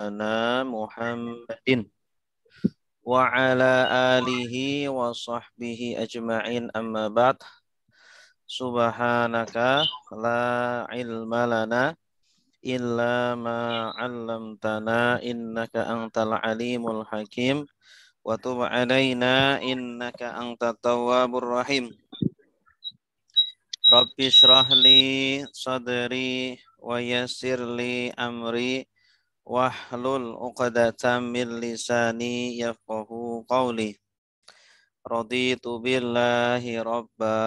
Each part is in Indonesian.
ana Muhammadin wa ala alihi wa sahbihi ajma'in amma ba'd subhanaka la ilma lana illa ma 'allamtana innaka antal alimul hakim wa tub 'alaina innaka antat tawwabur rahim rabbi shrah li sadri wa yassir li amri wahlul uqdatam min lisani yafqahu qawli raditu billahi rabba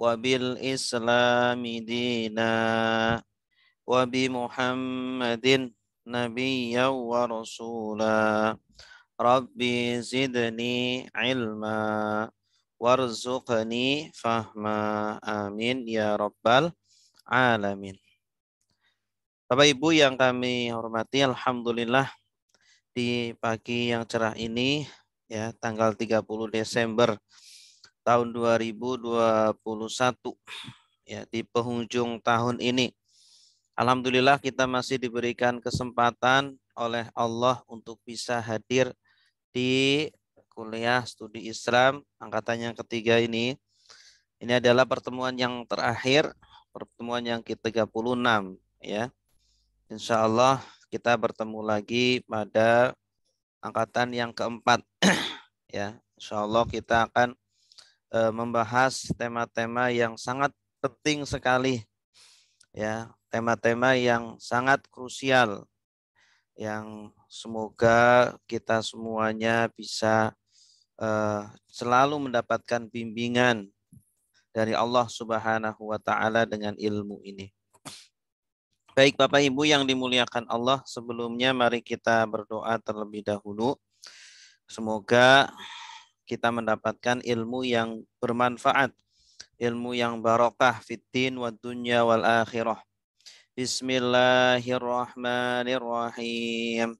wa bil islami dina wa bi muhammadin nabiyyan wa rasula rabbi zidni ilma warzuqni fahma amin ya rabbal alamin Bapak Ibu yang kami hormati, alhamdulillah di pagi yang cerah ini ya tanggal 30 Desember tahun 2021 ya di penghujung tahun ini. Alhamdulillah kita masih diberikan kesempatan oleh Allah untuk bisa hadir di kuliah studi Islam angkatan yang ketiga ini. Ini adalah pertemuan yang terakhir, pertemuan yang ke-36 ya Insya Allah kita bertemu lagi pada angkatan yang keempat. ya, insya Allah kita akan e, membahas tema-tema yang sangat penting sekali. Ya, tema-tema yang sangat krusial yang semoga kita semuanya bisa e, selalu mendapatkan bimbingan dari Allah Subhanahu wa taala dengan ilmu ini. Baik Bapak Ibu yang dimuliakan Allah, sebelumnya mari kita berdoa terlebih dahulu. Semoga kita mendapatkan ilmu yang bermanfaat, ilmu yang barokah fitin wa dunya wal akhirah. Bismillahirrahmanirrahim.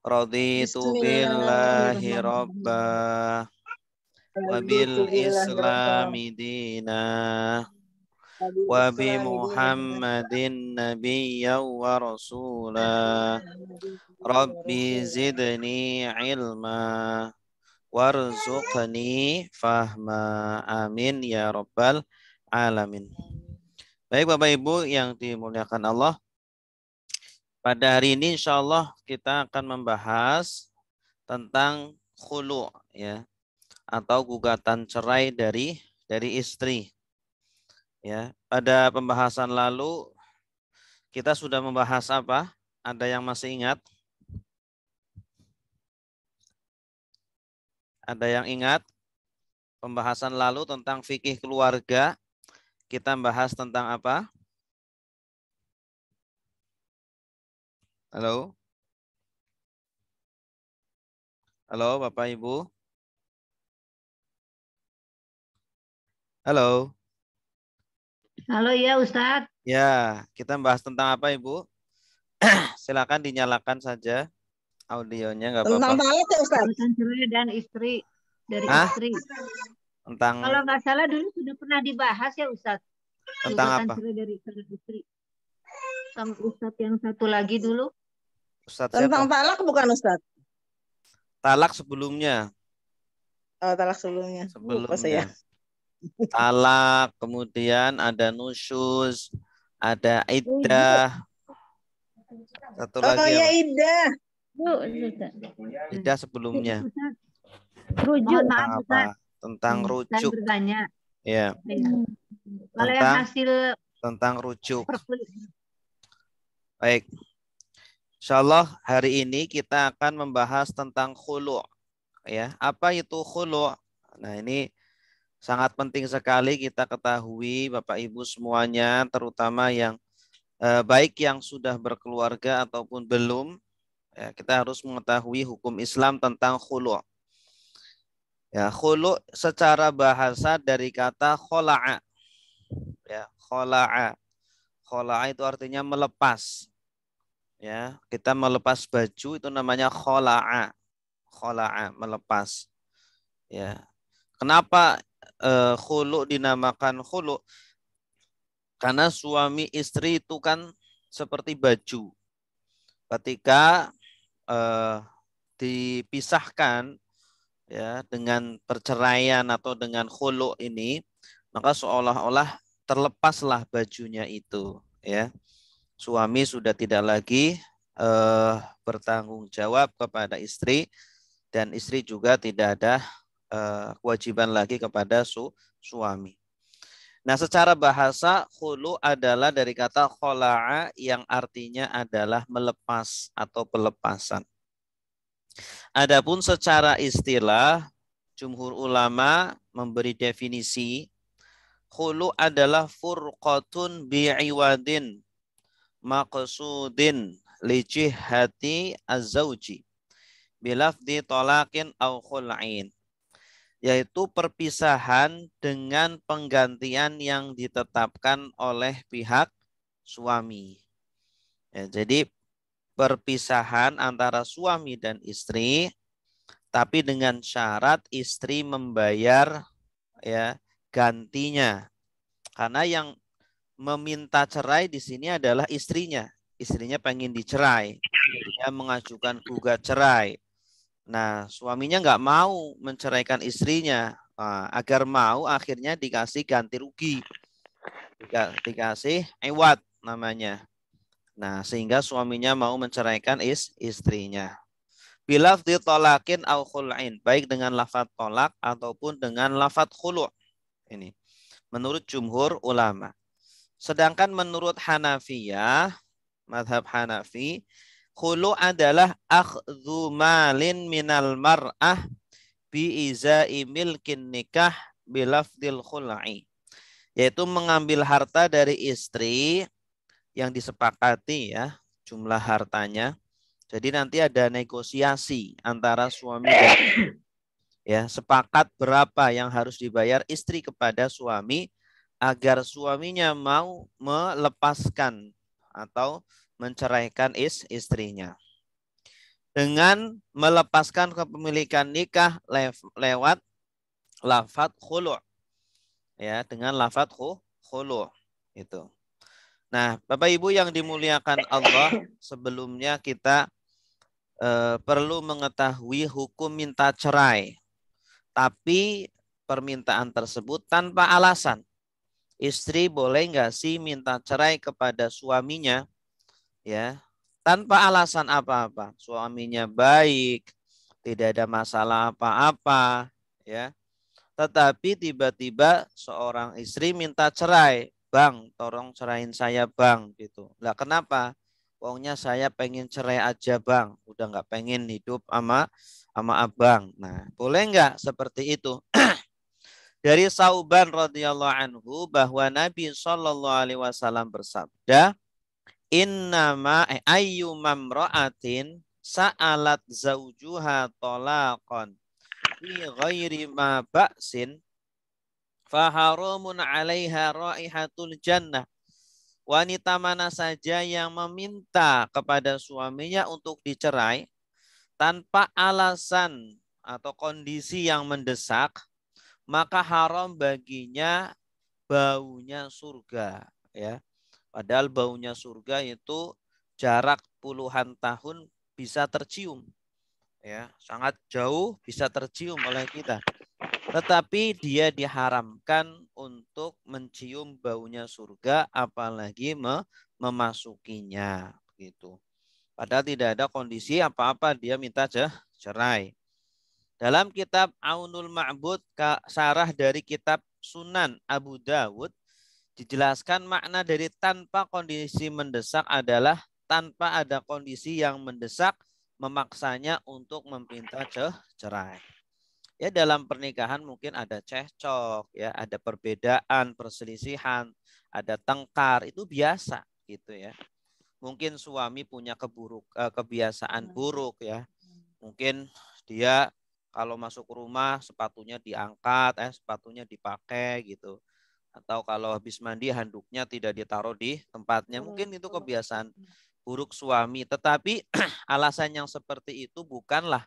Raditu billahi rabbah. wa islami dinah وبمحمد نبيا ورسولا ربي زدني علما warzuqni fahma amin ya rabbal alamin baik Bapak Ibu yang dimuliakan Allah pada hari ini insya Allah kita akan membahas tentang khulu ya atau gugatan cerai dari dari istri Ya, pada pembahasan lalu kita sudah membahas apa? Ada yang masih ingat? Ada yang ingat? Pembahasan lalu tentang fikih keluarga kita membahas tentang apa? Halo? Halo, Bapak Ibu. Halo. Halo ya Ustadz. Ya, kita bahas tentang apa Ibu? Silakan dinyalakan saja audionya nggak apa-apa. Tentang talak ya Ustaz? Tentang cerai dan istri dari Hah? istri. Tentang Kalau nggak salah dulu sudah pernah dibahas ya Ustadz. Tentang Gugatan apa? Cerai dari istri, istri. Sama Ustadz yang satu lagi dulu. Ustaz Tentang siapa? talak bukan Ustadz. Talak sebelumnya. Oh, talak sebelumnya. Uh, ya. Sebelumnya. apa saya talak, kemudian ada nusyuz, ada iddah. Satu oh, lagi. Oh ya iddah. Iddah sebelumnya. Rujuk tentang maaf, apa? Tentang hmm, rujuk. Ya. tentang, hasil tentang rujuk. Baik. Insyaallah hari ini kita akan membahas tentang khulu. Ya, apa itu khulu? Nah, ini Sangat penting sekali kita ketahui Bapak Ibu semuanya, terutama yang eh, baik yang sudah berkeluarga ataupun belum, ya, kita harus mengetahui hukum Islam tentang khulu. Ya, khulu secara bahasa dari kata khola'a. Ya, khola'a. Khola'a itu artinya melepas. Ya, kita melepas baju itu namanya khola'a. Khola'a, melepas. Ya. Kenapa uh, khulu dinamakan khulu karena suami istri itu kan seperti baju. Ketika uh, dipisahkan ya dengan perceraian atau dengan khulu ini, maka seolah-olah terlepaslah bajunya itu ya. Suami sudah tidak lagi uh, bertanggung jawab kepada istri dan istri juga tidak ada Eh, kewajiban lagi kepada su suami. Nah, secara bahasa khulu adalah dari kata khola'a yang artinya adalah melepas atau pelepasan. Adapun secara istilah, jumhur ulama memberi definisi khulu adalah furqatun bi'iwadin maqsudin li jihati az-zawji bilafdi tolakin au khul'in yaitu perpisahan dengan penggantian yang ditetapkan oleh pihak suami. Ya, jadi perpisahan antara suami dan istri, tapi dengan syarat istri membayar ya gantinya. Karena yang meminta cerai di sini adalah istrinya. Istrinya pengen dicerai, dia mengajukan gugat cerai. Nah, suaminya nggak mau menceraikan istrinya eh, agar mau akhirnya dikasih ganti rugi, dikasih ewat namanya. Nah, sehingga suaminya mau menceraikan is istrinya. Bilaf ditolakin au khul'in, baik dengan lafat tolak ataupun dengan lafat khulu' ini. Menurut jumhur ulama. Sedangkan menurut Hanafiyah, madhab Hanafi, Hulu adalah akhdhu malin minal mar'ah bi izai milkin nikah bilafdil khul'i. Yaitu mengambil harta dari istri yang disepakati ya jumlah hartanya. Jadi nanti ada negosiasi antara suami dan ya sepakat berapa yang harus dibayar istri kepada suami agar suaminya mau melepaskan atau menceraikan is istrinya. Dengan melepaskan kepemilikan nikah lewat lafat khulu. Ya, dengan lafat khulu itu. Nah, Bapak Ibu yang dimuliakan Allah, sebelumnya kita e, perlu mengetahui hukum minta cerai. Tapi permintaan tersebut tanpa alasan. Istri boleh nggak sih minta cerai kepada suaminya ya tanpa alasan apa-apa suaminya baik tidak ada masalah apa-apa ya tetapi tiba-tiba seorang istri minta cerai bang tolong cerain saya bang gitu lah kenapa Pokoknya saya pengen cerai aja bang, udah nggak pengen hidup sama sama abang. Nah, boleh nggak seperti itu? Dari Sauban radhiyallahu anhu bahwa Nabi Shallallahu alaihi wasallam bersabda, innama eh, ayyumamra'atin sa'alat zaujuha talaqan fi ghairi ma ba'sin faharamun 'alaiha raihatul jannah wanita mana saja yang meminta kepada suaminya untuk dicerai tanpa alasan atau kondisi yang mendesak, maka haram baginya baunya surga. Ya, Padahal baunya surga itu jarak puluhan tahun bisa tercium. Ya, sangat jauh bisa tercium oleh kita. Tetapi dia diharamkan untuk mencium baunya surga apalagi memasukinya begitu. Padahal tidak ada kondisi apa-apa dia minta cerai. Dalam kitab Aunul Ma'bud, sarah dari kitab Sunan Abu Dawud, dijelaskan makna dari tanpa kondisi mendesak adalah tanpa ada kondisi yang mendesak memaksanya untuk meminta cerai. Ya dalam pernikahan mungkin ada cecok ya ada perbedaan, perselisihan, ada tengkar, itu biasa gitu ya. Mungkin suami punya keburuk eh, kebiasaan iya. buruk ya. Hmm. Mungkin dia kalau masuk rumah sepatunya diangkat, eh sepatunya dipakai gitu atau kalau habis mandi handuknya tidak ditaruh di tempatnya. Oh, Mungkin itu kebiasaan hmm. buruk suami, tetapi alasan yang seperti itu bukanlah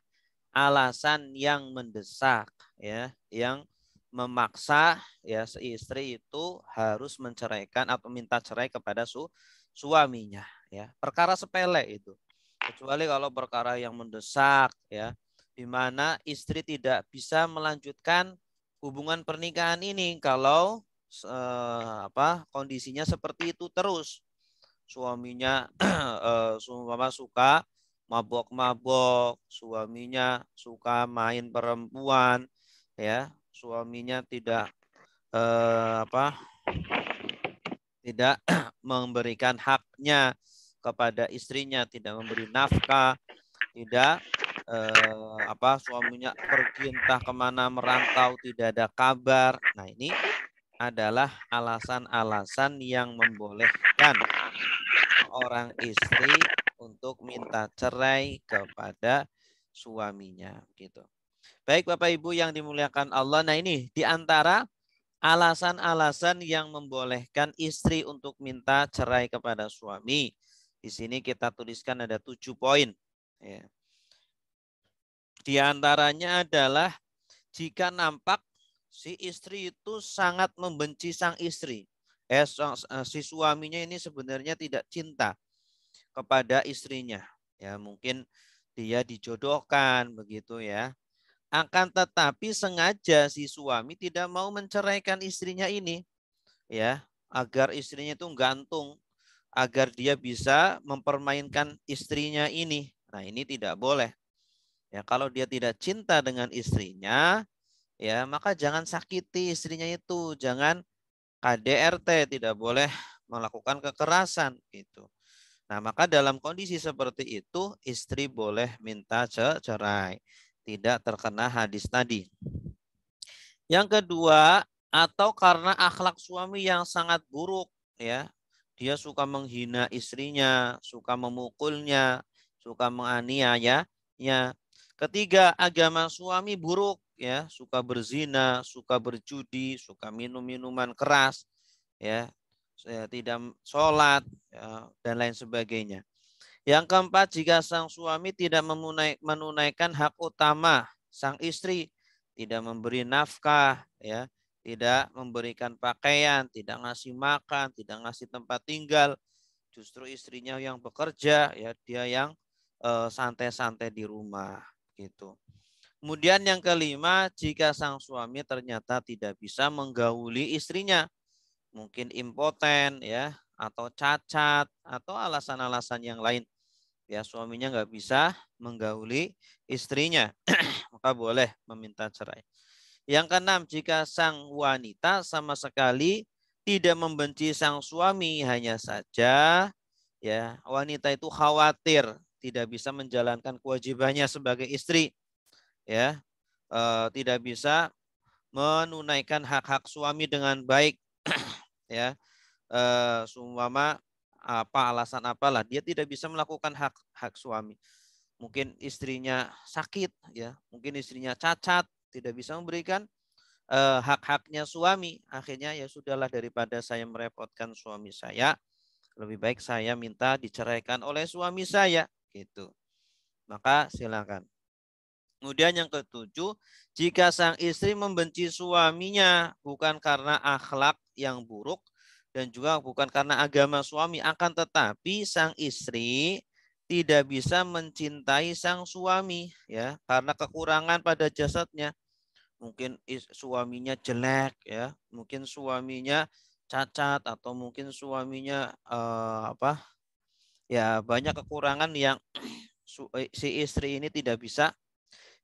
alasan yang mendesak ya, yang memaksa ya si istri itu harus menceraikan atau minta cerai kepada su suaminya ya. Perkara sepele itu. Kecuali kalau perkara yang mendesak ya, di mana istri tidak bisa melanjutkan hubungan pernikahan ini kalau uh, apa kondisinya seperti itu terus suaminya uh, eh, sumpama suka mabok-mabok suaminya suka main perempuan ya suaminya tidak eh, apa tidak memberikan haknya kepada istrinya tidak memberi nafkah tidak eh, apa suaminya pergi entah kemana merantau tidak ada kabar nah ini adalah alasan-alasan yang membolehkan orang istri untuk minta cerai kepada suaminya gitu. Baik Bapak Ibu yang dimuliakan Allah. Nah ini di antara alasan-alasan yang membolehkan istri untuk minta cerai kepada suami. Di sini kita tuliskan ada tujuh poin. Ya. Di antaranya adalah jika nampak si istri itu sangat membenci sang istri. Eh, si suaminya ini sebenarnya tidak cinta kepada istrinya. Ya, mungkin dia dijodohkan begitu ya. Akan tetapi sengaja si suami tidak mau menceraikan istrinya ini. Ya, agar istrinya itu gantung, agar dia bisa mempermainkan istrinya ini. Nah, ini tidak boleh. Ya, kalau dia tidak cinta dengan istrinya, ya maka jangan sakiti istrinya itu, jangan KDRT, tidak boleh melakukan kekerasan gitu. Nah, maka dalam kondisi seperti itu istri boleh minta cerai, tidak terkena hadis tadi. Yang kedua, atau karena akhlak suami yang sangat buruk ya. Dia suka menghina istrinya, suka memukulnya, suka menganiaya ya. Ketiga, agama suami buruk ya, suka berzina, suka berjudi, suka minum minuman keras, ya, tidak sholat ya, dan lain sebagainya. Yang keempat, jika sang suami tidak menunaikan hak utama sang istri, tidak memberi nafkah, ya, tidak memberikan pakaian, tidak ngasih makan, tidak ngasih tempat tinggal, justru istrinya yang bekerja, ya, dia yang eh, santai-santai di rumah, gitu. Kemudian yang kelima, jika sang suami ternyata tidak bisa menggauli istrinya, mungkin impoten ya, atau cacat, atau alasan-alasan yang lain. Ya, suaminya nggak bisa menggauli istrinya, maka boleh meminta cerai. Yang keenam, jika sang wanita sama sekali tidak membenci sang suami, hanya saja ya wanita itu khawatir tidak bisa menjalankan kewajibannya sebagai istri ya uh, tidak bisa menunaikan hak-hak suami dengan baik ya uh, eh, sumama apa alasan apalah dia tidak bisa melakukan hak hak suami mungkin istrinya sakit ya mungkin istrinya cacat tidak bisa memberikan uh, hak-haknya suami akhirnya ya sudahlah daripada saya merepotkan suami saya lebih baik saya minta diceraikan oleh suami saya gitu maka silakan Kemudian yang ketujuh, jika sang istri membenci suaminya bukan karena akhlak yang buruk dan juga bukan karena agama suami, akan tetapi sang istri tidak bisa mencintai sang suami ya karena kekurangan pada jasadnya. Mungkin suaminya jelek ya, mungkin suaminya cacat atau mungkin suaminya eh, apa? Ya, banyak kekurangan yang eh, si istri ini tidak bisa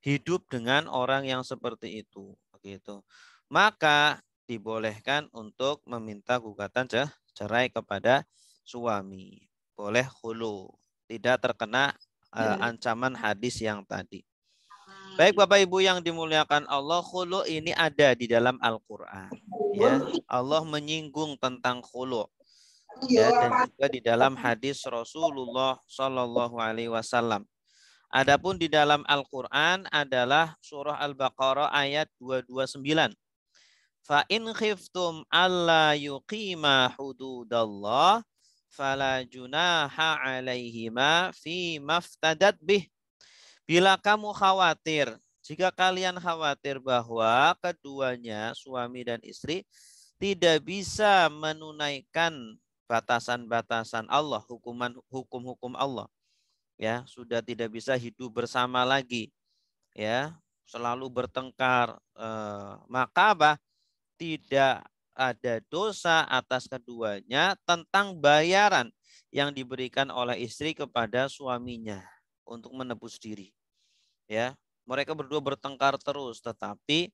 hidup dengan orang yang seperti itu begitu maka dibolehkan untuk meminta gugatan cerai kepada suami boleh hulu tidak terkena uh, ancaman hadis yang tadi baik Bapak Ibu yang dimuliakan Allah hulu ini ada di dalam Al-Qur'an ya Allah menyinggung tentang hulu ya dan juga di dalam hadis Rasulullah Shallallahu alaihi wasallam Adapun di dalam Al-Qur'an adalah surah Al-Baqarah ayat 229. Fa in khiftum alla yuqima hududallah fala junaha alaihima fi maftadat bih. Bila kamu khawatir, jika kalian khawatir bahwa keduanya suami dan istri tidak bisa menunaikan batasan-batasan Allah, hukuman hukum-hukum Allah ya sudah tidak bisa hidup bersama lagi ya selalu bertengkar eh, maka apa tidak ada dosa atas keduanya tentang bayaran yang diberikan oleh istri kepada suaminya untuk menebus diri ya mereka berdua bertengkar terus tetapi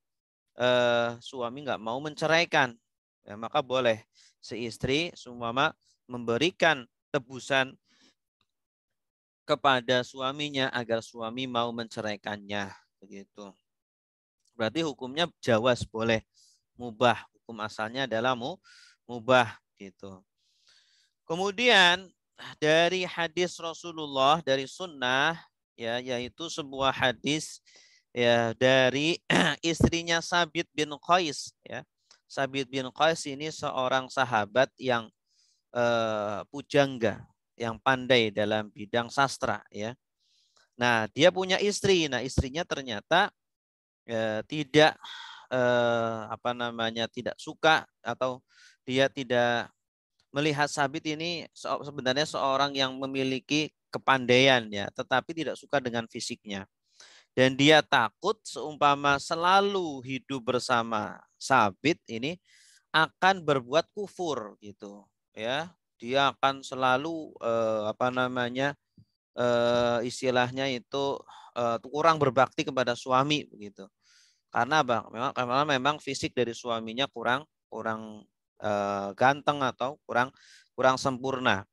eh, suami nggak mau menceraikan ya, maka boleh seistri istri semua memberikan tebusan kepada suaminya agar suami mau menceraikannya. Begitu. Berarti hukumnya jawas boleh mubah. Hukum asalnya adalah mu, mubah gitu. Kemudian dari hadis Rasulullah dari sunnah ya yaitu sebuah hadis ya dari istrinya Sabit bin Qais ya. Sabit bin Qais ini seorang sahabat yang eh, pujangga yang pandai dalam bidang sastra ya. Nah, dia punya istri. Nah, istrinya ternyata eh, tidak eh, apa namanya tidak suka atau dia tidak melihat Sabit ini sebenarnya seorang yang memiliki kepandaian ya, tetapi tidak suka dengan fisiknya. Dan dia takut seumpama selalu hidup bersama Sabit ini akan berbuat kufur gitu ya dia akan selalu uh, apa namanya uh, istilahnya itu uh, kurang berbakti kepada suami begitu karena bang memang karena memang fisik dari suaminya kurang kurang uh, ganteng atau kurang kurang sempurna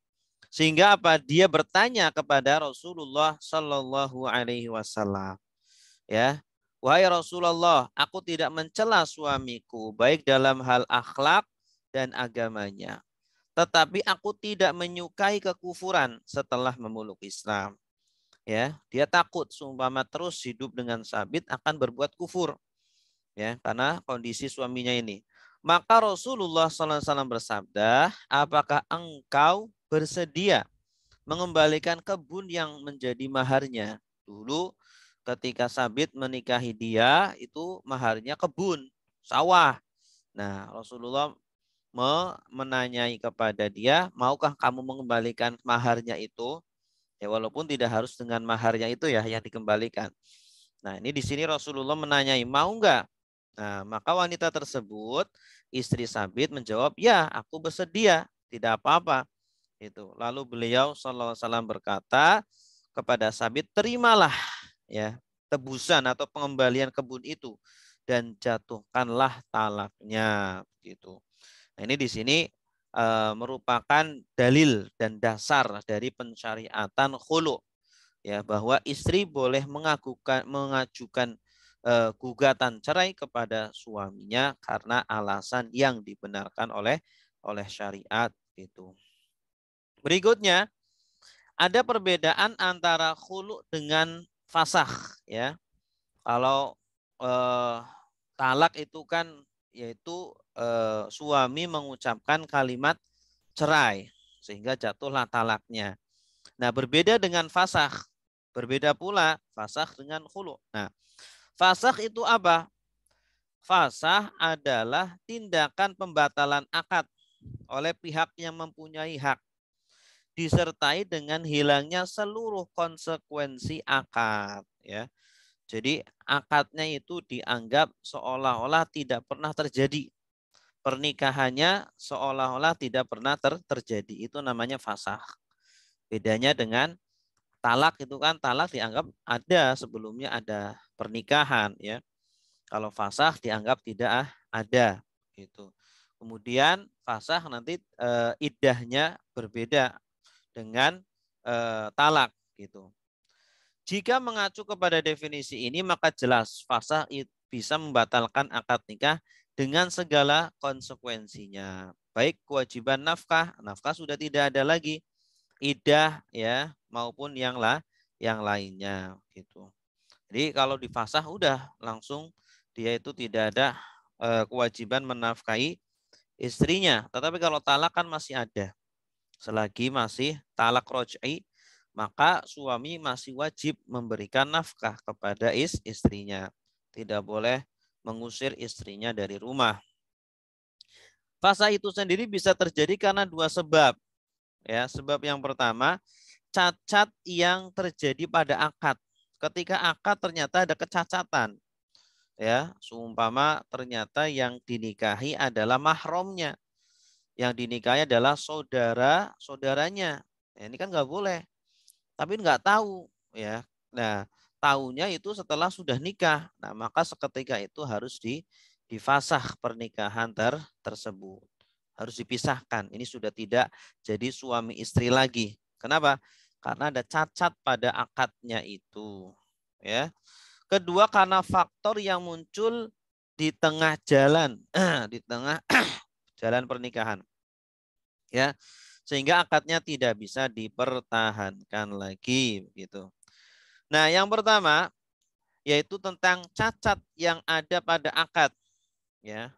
sehingga apa dia bertanya kepada Rasulullah Shallallahu Alaihi Wasallam ya wahai Rasulullah aku tidak mencela suamiku baik dalam hal akhlak dan agamanya tetapi aku tidak menyukai kekufuran setelah memeluk Islam. Ya, dia takut seumpama terus hidup dengan sabit akan berbuat kufur. Ya, karena kondisi suaminya ini. Maka Rasulullah Sallallahu Alaihi Wasallam bersabda, apakah engkau bersedia mengembalikan kebun yang menjadi maharnya? Dulu ketika Sabit menikahi dia, itu maharnya kebun, sawah. Nah, Rasulullah menanyai kepada dia, maukah kamu mengembalikan maharnya itu? Ya walaupun tidak harus dengan maharnya itu ya yang dikembalikan. Nah ini di sini Rasulullah menanyai mau nggak? Nah maka wanita tersebut istri Sabit menjawab ya aku bersedia tidak apa-apa itu. Lalu beliau saw berkata kepada Sabit terimalah ya tebusan atau pengembalian kebun itu dan jatuhkanlah talaknya gitu ini di sini e, merupakan dalil dan dasar dari pensyariatan khulu ya bahwa istri boleh mengagukan, mengajukan e, gugatan cerai kepada suaminya karena alasan yang dibenarkan oleh oleh syariat itu. Berikutnya ada perbedaan antara khulu dengan fasah ya. Kalau e, talak itu kan yaitu eh, suami mengucapkan kalimat cerai sehingga jatuhlah talaknya. Nah, berbeda dengan fasah. Berbeda pula fasah dengan khulu. Nah, fasah itu apa? Fasah adalah tindakan pembatalan akad oleh pihak yang mempunyai hak disertai dengan hilangnya seluruh konsekuensi akad ya jadi akadnya itu dianggap seolah-olah tidak pernah terjadi. Pernikahannya seolah-olah tidak pernah ter terjadi. Itu namanya fasah. Bedanya dengan talak itu kan talak dianggap ada sebelumnya ada pernikahan ya. Kalau fasah dianggap tidak ah, ada gitu. Kemudian fasah nanti e, eh, idahnya berbeda dengan e, talak gitu. Jika mengacu kepada definisi ini, maka jelas fasah bisa membatalkan akad nikah dengan segala konsekuensinya. Baik kewajiban nafkah, nafkah sudah tidak ada lagi, idah ya maupun yang lah yang lainnya gitu. Jadi kalau di fasah udah langsung dia itu tidak ada e, kewajiban menafkahi istrinya. Tetapi kalau talak kan masih ada. Selagi masih talak roj'i maka suami masih wajib memberikan nafkah kepada is istrinya. Tidak boleh mengusir istrinya dari rumah. Fasa itu sendiri bisa terjadi karena dua sebab. Ya, sebab yang pertama, cacat yang terjadi pada akad. Ketika akad ternyata ada kecacatan. Ya, seumpama ternyata yang dinikahi adalah mahromnya. Yang dinikahi adalah saudara saudaranya. Ya, ini kan nggak boleh tapi nggak tahu ya. Nah, tahunya itu setelah sudah nikah. Nah, maka seketika itu harus di difasah pernikahan ter tersebut. Harus dipisahkan. Ini sudah tidak jadi suami istri lagi. Kenapa? Karena ada cacat pada akadnya itu, ya. Kedua karena faktor yang muncul di tengah jalan, di tengah jalan pernikahan. Ya sehingga akadnya tidak bisa dipertahankan lagi begitu. Nah, yang pertama yaitu tentang cacat yang ada pada akad ya.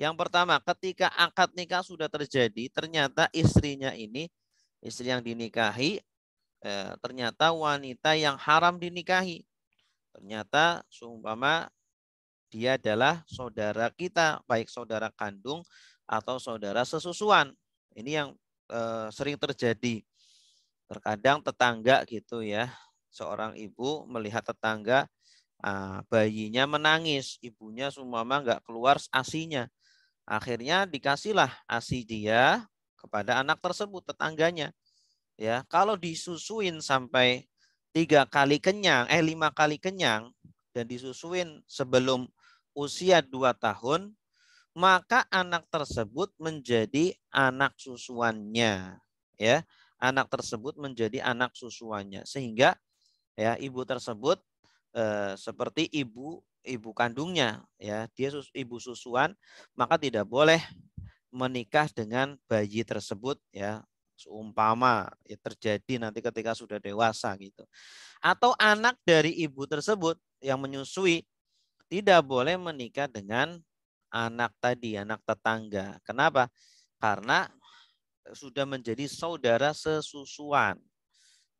Yang pertama, ketika akad nikah sudah terjadi, ternyata istrinya ini istri yang dinikahi eh, ternyata wanita yang haram dinikahi. Ternyata seumpama dia adalah saudara kita, baik saudara kandung atau saudara sesusuan. Ini yang Eh, sering terjadi. Terkadang tetangga gitu ya, seorang ibu melihat tetangga ah, bayinya menangis, ibunya semua mah nggak keluar asinya. Akhirnya dikasihlah asi dia kepada anak tersebut tetangganya. Ya, kalau disusuin sampai tiga kali kenyang, eh lima kali kenyang dan disusuin sebelum usia dua tahun, maka anak tersebut menjadi anak susuannya ya anak tersebut menjadi anak susuannya sehingga ya ibu tersebut eh, seperti ibu ibu kandungnya ya dia sus, ibu susuan maka tidak boleh menikah dengan bayi tersebut ya seumpama ya terjadi nanti ketika sudah dewasa gitu atau anak dari ibu tersebut yang menyusui tidak boleh menikah dengan anak tadi, anak tetangga. Kenapa? Karena sudah menjadi saudara sesusuan.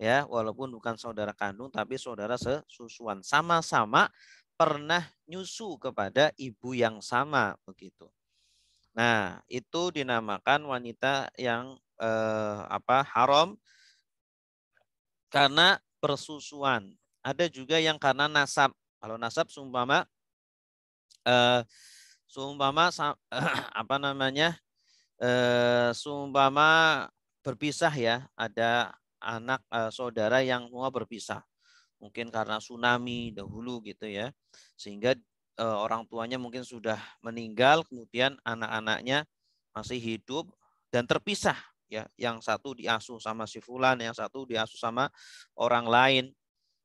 Ya, walaupun bukan saudara kandung tapi saudara sesusuan. Sama-sama pernah nyusu kepada ibu yang sama begitu. Nah, itu dinamakan wanita yang eh, apa? haram karena persusuan. Ada juga yang karena nasab. Kalau nasab seumpama eh, Sumpama apa namanya eh, Sumpama berpisah ya ada anak eh, saudara yang semua berpisah mungkin karena tsunami dahulu gitu ya sehingga eh, orang tuanya mungkin sudah meninggal kemudian anak-anaknya masih hidup dan terpisah ya yang satu diasuh sama si fulan yang satu diasuh sama orang lain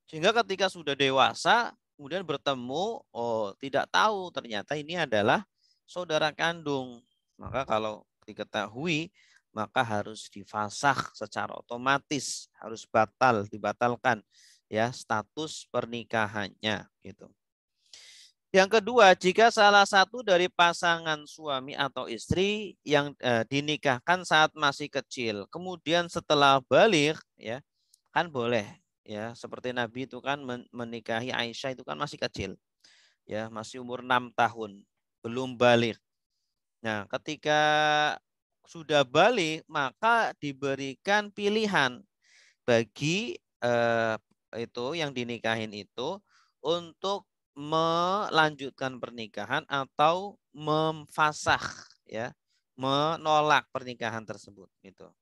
sehingga ketika sudah dewasa kemudian bertemu, oh tidak tahu ternyata ini adalah saudara kandung. Maka kalau diketahui, maka harus difasah secara otomatis, harus batal, dibatalkan ya status pernikahannya gitu. Yang kedua, jika salah satu dari pasangan suami atau istri yang eh, dinikahkan saat masih kecil, kemudian setelah balik ya kan boleh ya seperti Nabi itu kan menikahi Aisyah itu kan masih kecil ya masih umur enam tahun belum balik nah ketika sudah balik maka diberikan pilihan bagi eh, itu yang dinikahin itu untuk melanjutkan pernikahan atau memfasah ya menolak pernikahan tersebut gitu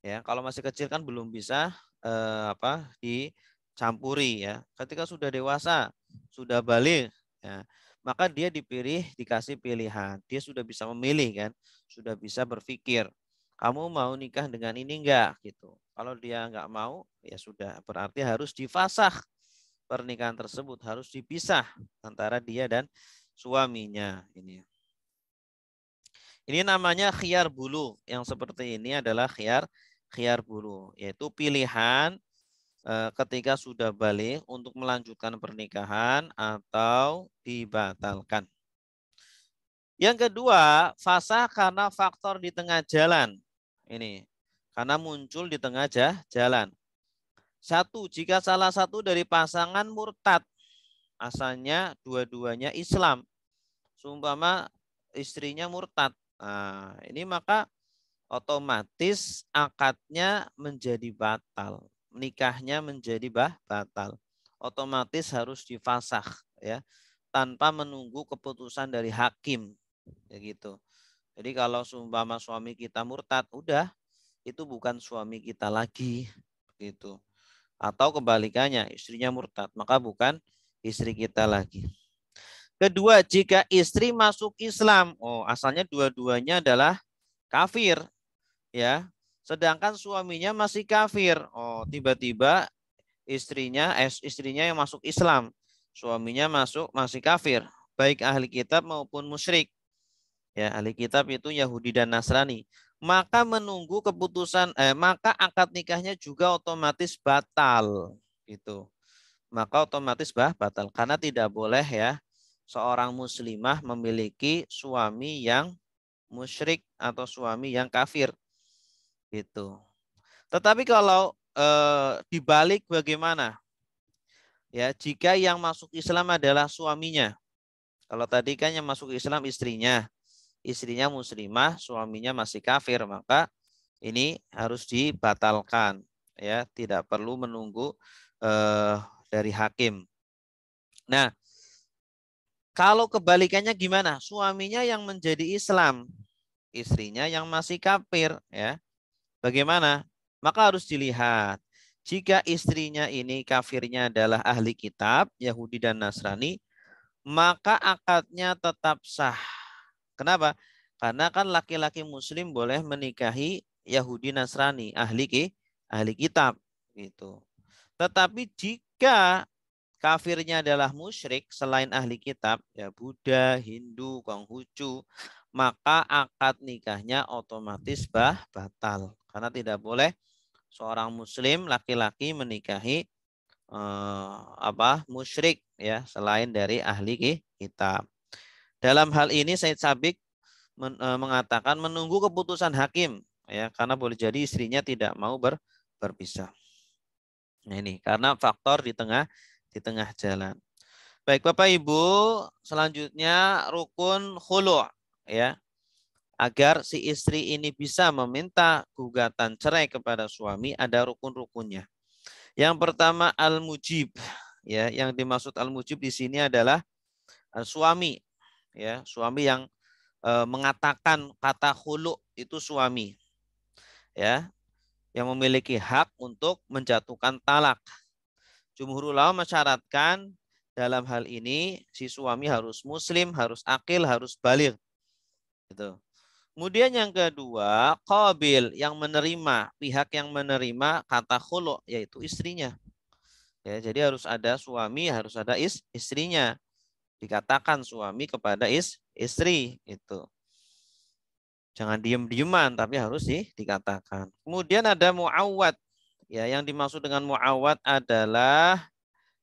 ya kalau masih kecil kan belum bisa eh, apa dicampuri ya. Ketika sudah dewasa, sudah balik ya, maka dia dipilih, dikasih pilihan. Dia sudah bisa memilih kan, sudah bisa berpikir. Kamu mau nikah dengan ini enggak gitu. Kalau dia enggak mau, ya sudah berarti harus difasah pernikahan tersebut harus dipisah antara dia dan suaminya ini. Ini namanya khiar bulu. Yang seperti ini adalah khiar khiar buru, yaitu pilihan eh, ketika sudah balik untuk melanjutkan pernikahan atau dibatalkan. Yang kedua, fasa karena faktor di tengah jalan. Ini karena muncul di tengah jah jalan. Satu, jika salah satu dari pasangan murtad, asalnya dua-duanya Islam. Sumpama istrinya murtad. Nah, ini maka otomatis akadnya menjadi batal, nikahnya menjadi bah batal. Otomatis harus difasah ya, tanpa menunggu keputusan dari hakim. Ya gitu. Jadi kalau seumpama suami kita murtad, udah itu bukan suami kita lagi gitu. Atau kebalikannya, istrinya murtad, maka bukan istri kita lagi. Kedua, jika istri masuk Islam, oh asalnya dua-duanya adalah kafir, ya. Sedangkan suaminya masih kafir. Oh, tiba-tiba istrinya eh, istrinya yang masuk Islam, suaminya masuk masih kafir, baik ahli kitab maupun musyrik. Ya, ahli kitab itu Yahudi dan Nasrani. Maka menunggu keputusan eh, maka akad nikahnya juga otomatis batal gitu. Maka otomatis bah batal karena tidak boleh ya seorang muslimah memiliki suami yang musyrik atau suami yang kafir. Gitu. Tetapi kalau eh, dibalik bagaimana? Ya, jika yang masuk Islam adalah suaminya. Kalau tadi kan yang masuk Islam istrinya. Istrinya muslimah, suaminya masih kafir, maka ini harus dibatalkan ya, tidak perlu menunggu eh, dari hakim. Nah, kalau kebalikannya gimana? Suaminya yang menjadi Islam, istrinya yang masih kafir ya. Bagaimana? Maka harus dilihat. Jika istrinya ini kafirnya adalah ahli kitab, Yahudi dan Nasrani, maka akadnya tetap sah. Kenapa? Karena kan laki-laki muslim boleh menikahi Yahudi Nasrani, ahli ki, ahli kitab gitu. Tetapi jika kafirnya adalah musyrik selain ahli kitab, ya Buddha, Hindu, Konghucu, maka akad nikahnya otomatis bah batal karena tidak boleh seorang muslim laki-laki menikahi eh, apa musyrik ya selain dari ahli kitab. Dalam hal ini Said Sabik men, eh, mengatakan menunggu keputusan hakim ya karena boleh jadi istrinya tidak mau ber, berpisah. Nah ini karena faktor di tengah di tengah jalan. Baik Bapak Ibu, selanjutnya rukun khulu' ya agar si istri ini bisa meminta gugatan cerai kepada suami ada rukun-rukunnya. Yang pertama al-mujib ya, yang dimaksud al-mujib di sini adalah eh, suami ya, suami yang e, mengatakan kata hulu itu suami. Ya, yang memiliki hak untuk menjatuhkan talak. Jumhur ulama mensyaratkan dalam hal ini si suami harus muslim, harus akil, harus balik itu. Kemudian yang kedua, qabil yang menerima, pihak yang menerima kata khulu yaitu istrinya. Ya, jadi harus ada suami, harus ada is, istrinya. Dikatakan suami kepada is, istri itu. Jangan diem-dieman tapi harus sih dikatakan. Kemudian ada muawat. Ya, yang dimaksud dengan muawat adalah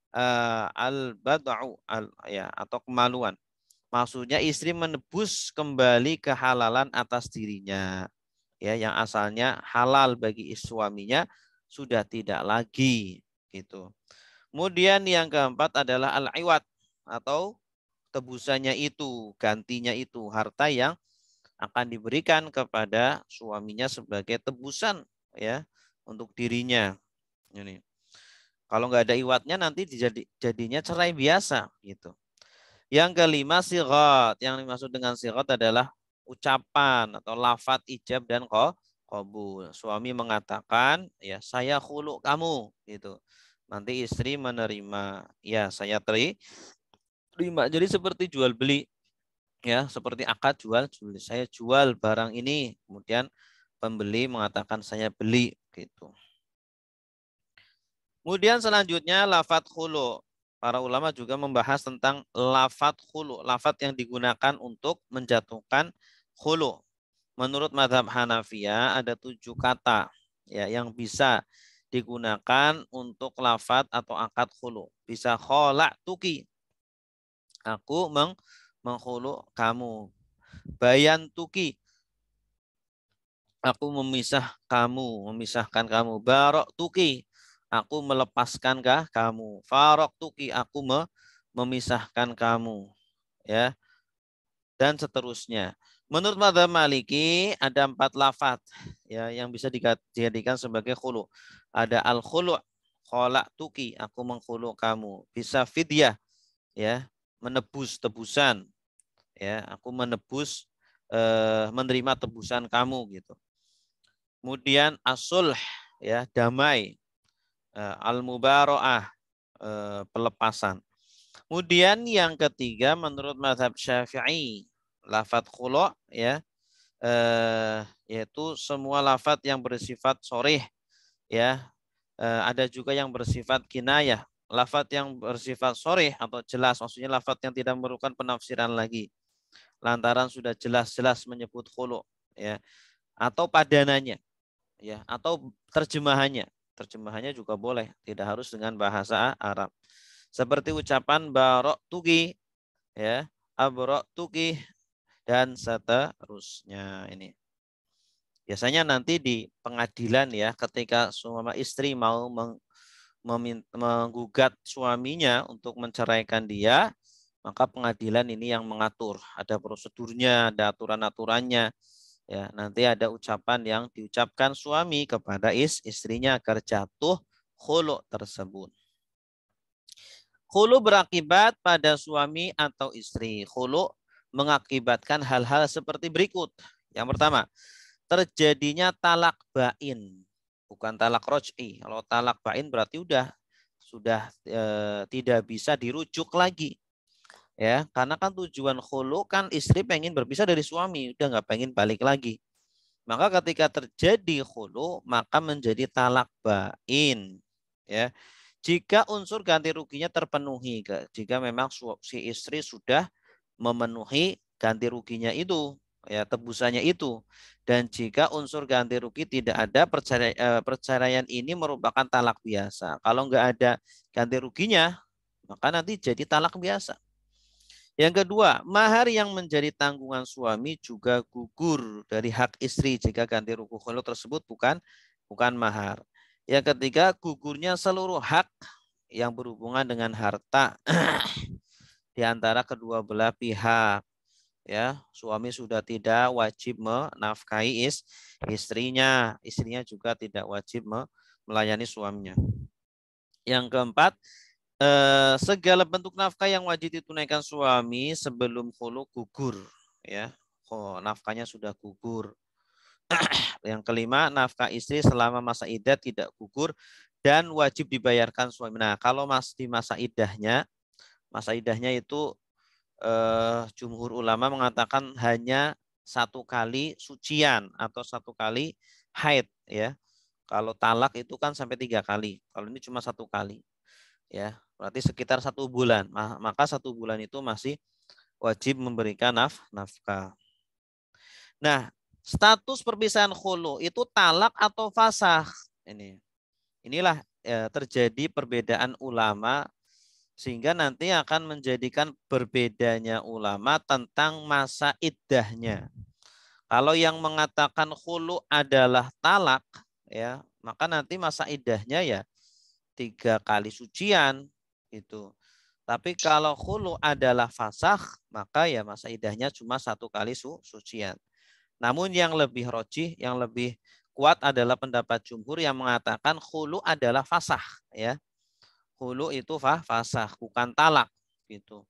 uh, al-bad'u al, ya atau kemaluan. Maksudnya istri menebus kembali kehalalan atas dirinya. Ya, yang asalnya halal bagi suaminya sudah tidak lagi gitu. Kemudian yang keempat adalah al-iwat atau tebusannya itu, gantinya itu harta yang akan diberikan kepada suaminya sebagai tebusan ya untuk dirinya. Ini. Kalau nggak ada iwatnya nanti jadinya cerai biasa gitu. Yang kelima sirat. Yang dimaksud dengan sirat adalah ucapan atau lafat ijab dan qabul. Suami mengatakan, ya saya hulu kamu gitu. Nanti istri menerima, ya saya teri terima. Jadi seperti jual beli ya, seperti akad jual beli. Saya jual barang ini, kemudian pembeli mengatakan saya beli gitu. Kemudian selanjutnya lafat hulu para ulama juga membahas tentang lafat khulu, lafat yang digunakan untuk menjatuhkan khulu. Menurut madhab Hanafiya ada tujuh kata ya yang bisa digunakan untuk lafat atau akad khulu. Bisa kholak tuki. Aku meng menghulu kamu. Bayan tuki. Aku memisah kamu, memisahkan kamu. Barok tuki aku melepaskankah kamu? Faroktuki aku me memisahkan kamu. Ya. Dan seterusnya. Menurut madzhab Maliki ada empat lafat ya yang bisa dijadikan sebagai khulu. Ada al khulu, kolak tuki, aku mengkhulu kamu. Bisa fidyah ya, menebus tebusan. Ya, aku menebus eh, menerima tebusan kamu gitu. Kemudian asulh ya, damai. Eh, al-mubaroah eh, pelepasan. Kemudian yang ketiga menurut mazhab Syafi'i lafat khulu ya eh, yaitu semua lafat yang bersifat sorih ya ada juga yang bersifat kinayah lafat yang bersifat sorih atau jelas maksudnya lafat yang tidak memerlukan penafsiran lagi lantaran sudah jelas-jelas menyebut khulu ya atau padanannya ya atau terjemahannya Terjemahannya juga boleh, tidak harus dengan bahasa Arab. Seperti ucapan barok tugi, ya, abrok tugi dan seterusnya ini. Biasanya nanti di pengadilan ya, ketika suami istri mau meng, menggugat suaminya untuk menceraikan dia, maka pengadilan ini yang mengatur. Ada prosedurnya, ada aturan-aturannya. Ya, nanti ada ucapan yang diucapkan suami kepada is istrinya agar jatuh khulu tersebut. Khulu berakibat pada suami atau istri. Khulu mengakibatkan hal-hal seperti berikut. Yang pertama, terjadinya talak bain, bukan talak roj'i. Kalau talak bain berarti udah sudah e, tidak bisa dirujuk lagi ya karena kan tujuan khulu kan istri pengen berpisah dari suami udah nggak pengen balik lagi maka ketika terjadi khulu maka menjadi talak bain ya jika unsur ganti ruginya terpenuhi jika memang si istri sudah memenuhi ganti ruginya itu ya tebusannya itu dan jika unsur ganti rugi tidak ada e, perceraian ini merupakan talak biasa kalau nggak ada ganti ruginya maka nanti jadi talak biasa yang kedua, mahar yang menjadi tanggungan suami juga gugur dari hak istri jika ganti ruku kholo tersebut bukan bukan mahar. Yang ketiga, gugurnya seluruh hak yang berhubungan dengan harta di antara kedua belah pihak. Ya, suami sudah tidak wajib menafkahi is, istrinya, istrinya juga tidak wajib melayani suaminya. Yang keempat, Eh, segala bentuk nafkah yang wajib ditunaikan suami sebelum khulu gugur ya. Oh, nafkahnya sudah gugur. yang kelima, nafkah istri selama masa idah tidak gugur dan wajib dibayarkan suami. Nah, kalau mas di masa idahnya, masa idahnya itu eh, jumhur ulama mengatakan hanya satu kali sucian atau satu kali haid ya. Kalau talak itu kan sampai tiga kali. Kalau ini cuma satu kali. Ya, berarti sekitar satu bulan. Maka satu bulan itu masih wajib memberikan naf nafkah. Nah, status perpisahan khulu itu talak atau fasah. Ini inilah ya, terjadi perbedaan ulama sehingga nanti akan menjadikan berbedanya ulama tentang masa iddahnya. Kalau yang mengatakan khulu adalah talak, ya maka nanti masa iddahnya ya tiga kali sucian, itu Tapi kalau khulu adalah fasah, maka ya masa idahnya cuma satu kali su sucian. Namun yang lebih rojih, yang lebih kuat adalah pendapat jumhur yang mengatakan khulu adalah fasah. ya hulu itu fah, fasah, bukan talak. gitu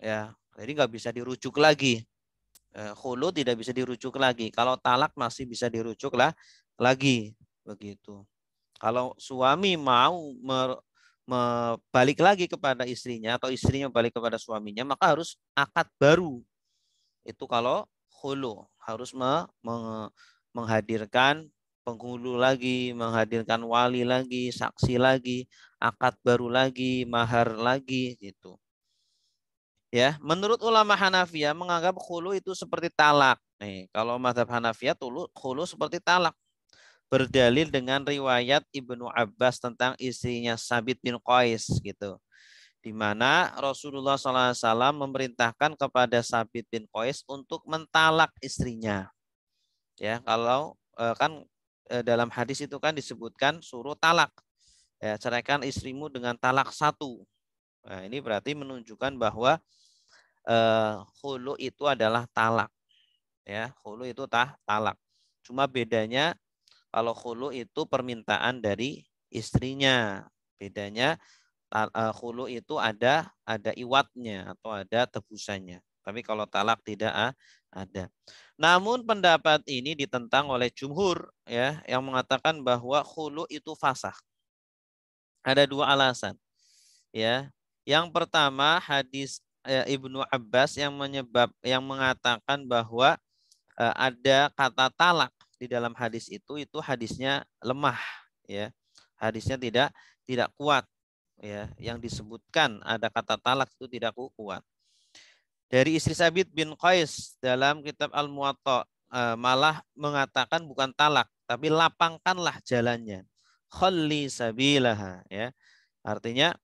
ya Jadi nggak bisa dirujuk lagi. E, hulu tidak bisa dirujuk lagi. Kalau talak masih bisa dirujuk lah, lagi. Begitu. Kalau suami mau balik lagi kepada istrinya atau istrinya balik kepada suaminya, maka harus akad baru. Itu kalau khulu harus me, me, menghadirkan penghulu lagi, menghadirkan wali lagi, saksi lagi, akad baru lagi, mahar lagi gitu. Ya, menurut ulama Hanafiyah menganggap khulu itu seperti talak. Nih, kalau Hanafiya Hanafiyah khulu seperti talak berdalil dengan riwayat Ibnu Abbas tentang istrinya Sabit bin Qais gitu. Di mana Rasulullah SAW memerintahkan kepada Sabit bin Qais untuk mentalak istrinya. Ya, kalau e, kan e, dalam hadis itu kan disebutkan suruh talak. Ya, ceraikan istrimu dengan talak satu. Nah, ini berarti menunjukkan bahwa eh, hulu itu adalah talak. Ya, hulu itu tah talak. Cuma bedanya kalau khulu itu permintaan dari istrinya. Bedanya eh, khulu itu ada ada iwatnya atau ada tebusannya. Tapi kalau talak tidak ah, ada. Namun pendapat ini ditentang oleh jumhur ya yang mengatakan bahwa khulu itu fasah. Ada dua alasan. Ya. Yang pertama hadis eh, Ibnu Abbas yang menyebab yang mengatakan bahwa eh, ada kata talak di dalam hadis itu itu hadisnya lemah ya hadisnya tidak tidak kuat ya yang disebutkan ada kata talak itu tidak kuat dari istri Sabit bin Qais dalam kitab Al Muwatta eh, malah mengatakan bukan talak tapi lapangkanlah jalannya holly sabilaha ya artinya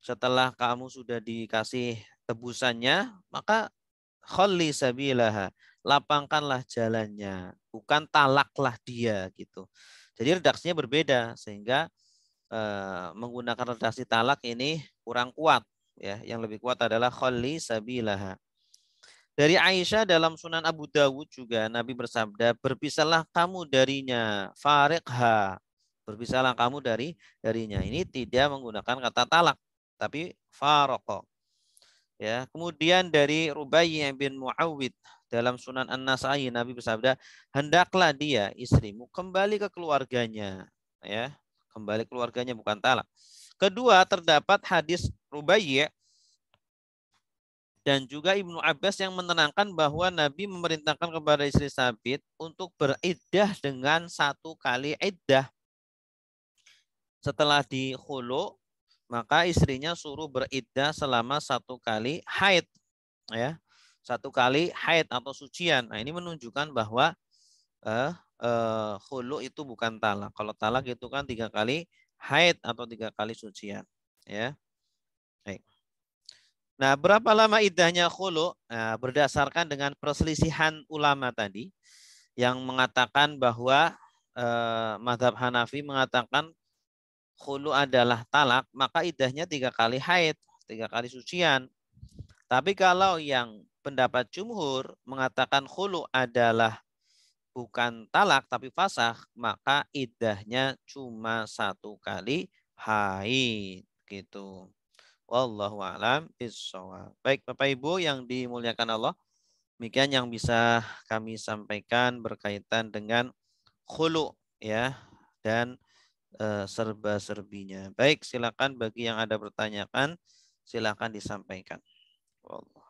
setelah kamu sudah dikasih tebusannya maka holly sabilaha lapangkanlah jalannya, bukan talaklah dia gitu. Jadi redaksinya berbeda sehingga e, menggunakan redaksi talak ini kurang kuat ya. Yang lebih kuat adalah kholli sabilaha. Dari Aisyah dalam Sunan Abu Dawud juga Nabi bersabda, "Berpisahlah kamu darinya, fariqha." Berpisahlah kamu dari darinya. Ini tidak menggunakan kata talak, tapi faroko. Ya, kemudian dari Rubayyi bin Muawid dalam Sunan An-Nasai Nabi bersabda, "Hendaklah dia istrimu kembali ke keluarganya." Ya, kembali keluarganya bukan talak. Kedua, terdapat hadis Rubaiyah dan juga Ibnu Abbas yang menenangkan bahwa Nabi memerintahkan kepada istri Sabit untuk beriddah dengan satu kali iddah. Setelah di maka istrinya suruh beriddah selama satu kali haid. Ya, satu kali haid atau sucian. Nah, ini menunjukkan bahwa eh, eh, khulu itu bukan talak. Kalau talak itu kan tiga kali haid atau tiga kali sucian. Ya. Baik. Nah, berapa lama idahnya khulu? Nah, berdasarkan dengan perselisihan ulama tadi yang mengatakan bahwa eh, madhab Hanafi mengatakan khulu adalah talak, maka idahnya tiga kali haid, tiga kali sucian. Tapi kalau yang pendapat jumhur mengatakan khulu adalah bukan talak tapi fasah, maka idahnya cuma satu kali haid gitu. Wallahu alam Baik Bapak Ibu yang dimuliakan Allah, demikian yang bisa kami sampaikan berkaitan dengan khulu ya dan e, serba-serbinya. Baik, silakan bagi yang ada pertanyaan silakan disampaikan. Wallah.